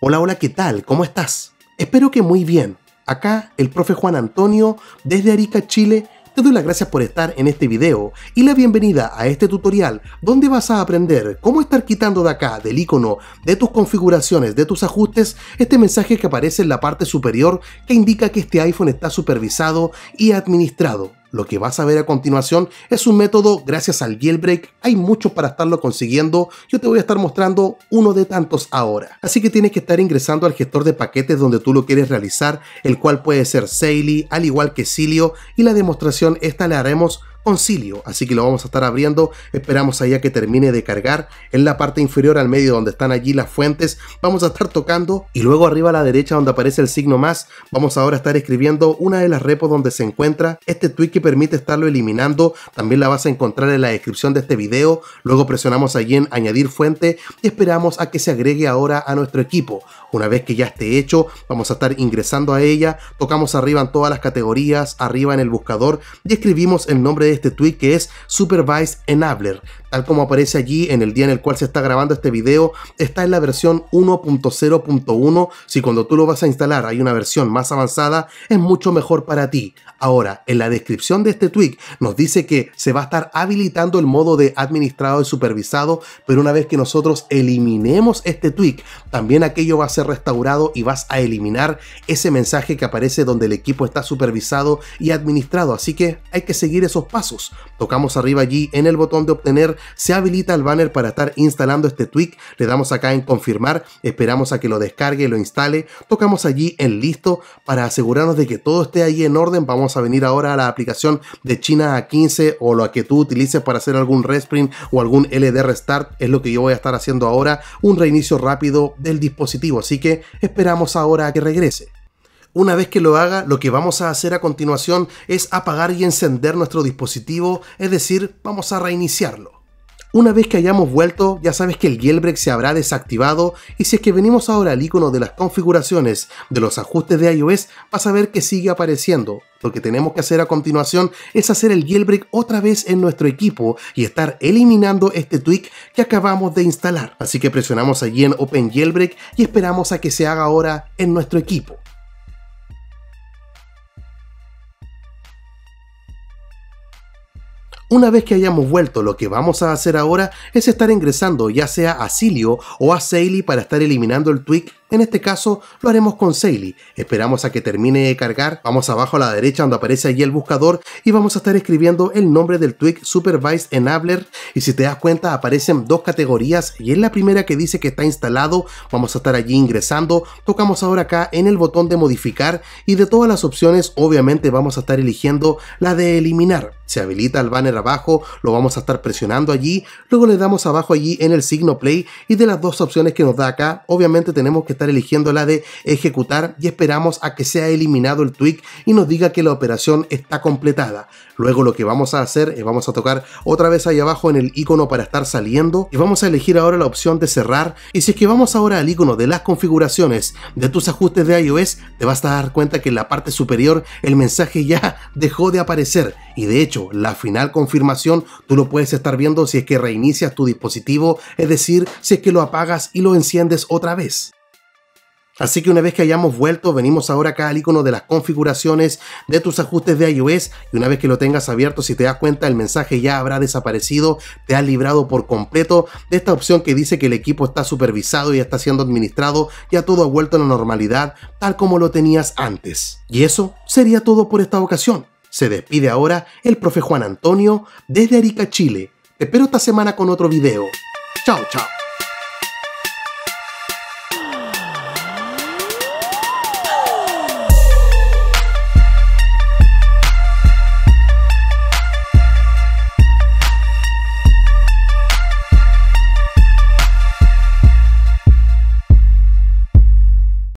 Hola, hola, ¿qué tal? ¿Cómo estás? Espero que muy bien. Acá el profe Juan Antonio desde Arica, Chile. Te doy las gracias por estar en este video y la bienvenida a este tutorial donde vas a aprender cómo estar quitando de acá del icono de tus configuraciones, de tus ajustes, este mensaje que aparece en la parte superior que indica que este iPhone está supervisado y administrado. Lo que vas a ver a continuación es un método gracias al jailbreak, hay mucho para estarlo consiguiendo, yo te voy a estar mostrando uno de tantos ahora. Así que tienes que estar ingresando al gestor de paquetes donde tú lo quieres realizar, el cual puede ser Sailly, al igual que Silio, y la demostración esta la haremos concilio, así que lo vamos a estar abriendo, esperamos allá que termine de cargar, en la parte inferior al medio donde están allí las fuentes, vamos a estar tocando y luego arriba a la derecha donde aparece el signo más, vamos ahora a estar escribiendo una de las repos donde se encuentra este tweet que permite estarlo eliminando, también la vas a encontrar en la descripción de este video, luego presionamos allí en añadir fuente y esperamos a que se agregue ahora a nuestro equipo, una vez que ya esté hecho, vamos a estar ingresando a ella, tocamos arriba en todas las categorías, arriba en el buscador y escribimos el nombre de este tweet que es Supervise Enabler. Tal como aparece allí en el día en el cual se está grabando este video, está en la versión 1.0.1. Si cuando tú lo vas a instalar hay una versión más avanzada, es mucho mejor para ti. Ahora, en la descripción de este tweak nos dice que se va a estar habilitando el modo de administrado y supervisado, pero una vez que nosotros eliminemos este tweak, también aquello va a ser restaurado y vas a eliminar ese mensaje que aparece donde el equipo está supervisado y administrado, así que hay que seguir esos pasos. Tocamos arriba allí en el botón de obtener, se habilita el banner para estar instalando este tweak, le damos acá en confirmar, esperamos a que lo descargue lo instale, tocamos allí en listo para asegurarnos de que todo esté ahí en orden, vamos a venir ahora a la aplicación de China A15 o lo que tú utilices para hacer algún resprint o algún LD restart, es lo que yo voy a estar haciendo ahora, un reinicio rápido del dispositivo, así que esperamos ahora a que regrese. Una vez que lo haga, lo que vamos a hacer a continuación es apagar y encender nuestro dispositivo, es decir, vamos a reiniciarlo. Una vez que hayamos vuelto, ya sabes que el jailbreak se habrá desactivado y si es que venimos ahora al icono de las configuraciones de los ajustes de iOS, vas a ver que sigue apareciendo. Lo que tenemos que hacer a continuación es hacer el jailbreak otra vez en nuestro equipo y estar eliminando este tweak que acabamos de instalar. Así que presionamos allí en Open Jailbreak y esperamos a que se haga ahora en nuestro equipo. Una vez que hayamos vuelto, lo que vamos a hacer ahora es estar ingresando ya sea a Silio o a Sailie para estar eliminando el tweak en este caso lo haremos con Sally. Esperamos a que termine de cargar, vamos abajo a la derecha donde aparece allí el buscador y vamos a estar escribiendo el nombre del tweak Supervised Enabler y si te das cuenta aparecen dos categorías y en la primera que dice que está instalado vamos a estar allí ingresando, tocamos ahora acá en el botón de modificar y de todas las opciones obviamente vamos a estar eligiendo la de eliminar. Se habilita el banner abajo, lo vamos a estar presionando allí, luego le damos abajo allí en el signo play y de las dos opciones que nos da acá obviamente tenemos que estar eligiendo la de ejecutar y esperamos a que sea eliminado el tweak y nos diga que la operación está completada. Luego lo que vamos a hacer es vamos a tocar otra vez ahí abajo en el icono para estar saliendo y vamos a elegir ahora la opción de cerrar y si es que vamos ahora al icono de las configuraciones de tus ajustes de iOS te vas a dar cuenta que en la parte superior el mensaje ya dejó de aparecer y de hecho la final confirmación tú lo puedes estar viendo si es que reinicias tu dispositivo, es decir, si es que lo apagas y lo enciendes otra vez. Así que una vez que hayamos vuelto, venimos ahora acá al icono de las configuraciones de tus ajustes de iOS y una vez que lo tengas abierto, si te das cuenta, el mensaje ya habrá desaparecido, te has librado por completo de esta opción que dice que el equipo está supervisado y está siendo administrado, ya todo ha vuelto a la normalidad tal como lo tenías antes. Y eso sería todo por esta ocasión. Se despide ahora el profe Juan Antonio desde Arica, Chile. Te espero esta semana con otro video. Chao, chao.